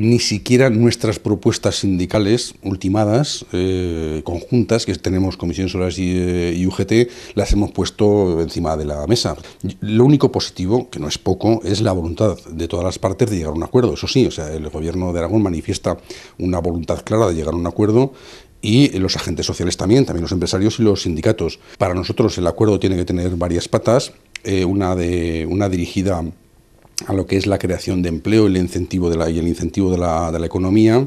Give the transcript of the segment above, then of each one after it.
ni siquiera nuestras propuestas sindicales ultimadas, eh, conjuntas, que tenemos Comisión Solas y, eh, UGT, las hemos puesto encima de la mesa. Lo único positivo, que no es poco, es la voluntad de todas las partes de llegar a un acuerdo. Eso sí, o sea, el Gobierno de Aragón manifiesta una voluntad clara de llegar a un acuerdo y los agentes sociales también, también los empresarios y los sindicatos. Para nosotros el acuerdo tiene que tener varias patas, eh, una, de, una dirigida a lo que es la creación de empleo y el incentivo de la, el incentivo de la, de la economía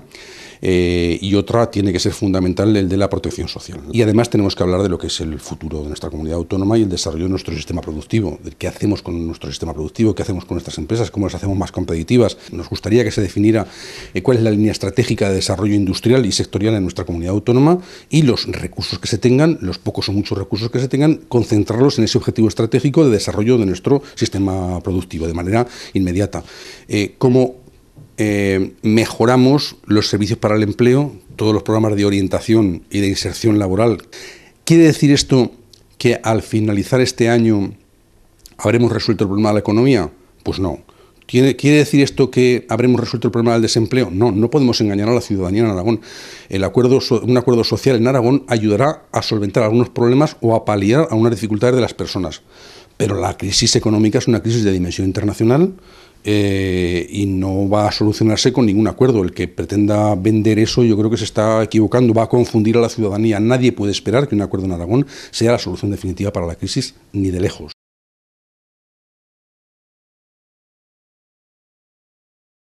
eh, y otra tiene que ser fundamental el de la protección social. Y además tenemos que hablar de lo que es el futuro de nuestra comunidad autónoma y el desarrollo de nuestro sistema productivo, de qué hacemos con nuestro sistema productivo, qué hacemos con nuestras empresas, cómo las hacemos más competitivas. Nos gustaría que se definiera eh, cuál es la línea estratégica de desarrollo industrial y sectorial en nuestra comunidad autónoma y los recursos que se tengan, los pocos o muchos recursos que se tengan, concentrarlos en ese objetivo estratégico de desarrollo de nuestro sistema productivo de manera inmediata. Eh, eh, mejoramos los servicios para el empleo, todos los programas de orientación y de inserción laboral. ¿Quiere decir esto que al finalizar este año habremos resuelto el problema de la economía? Pues no. ¿Quiere, decir esto que habremos resuelto el problema del desempleo? No, no podemos engañar a la ciudadanía en Aragón. un acuerdo social en Aragón ayudará a solventar algunos problemas o a paliar algunas dificultades de las personas. Pero la crisis económica es una crisis de dimensión internacional eh, y no va a solucionarse con ningún acuerdo. El que pretenda vender eso yo creo que se está equivocando, va a confundir a la ciudadanía. Nadie puede esperar que un acuerdo en Aragón sea la solución definitiva para la crisis, ni de lejos.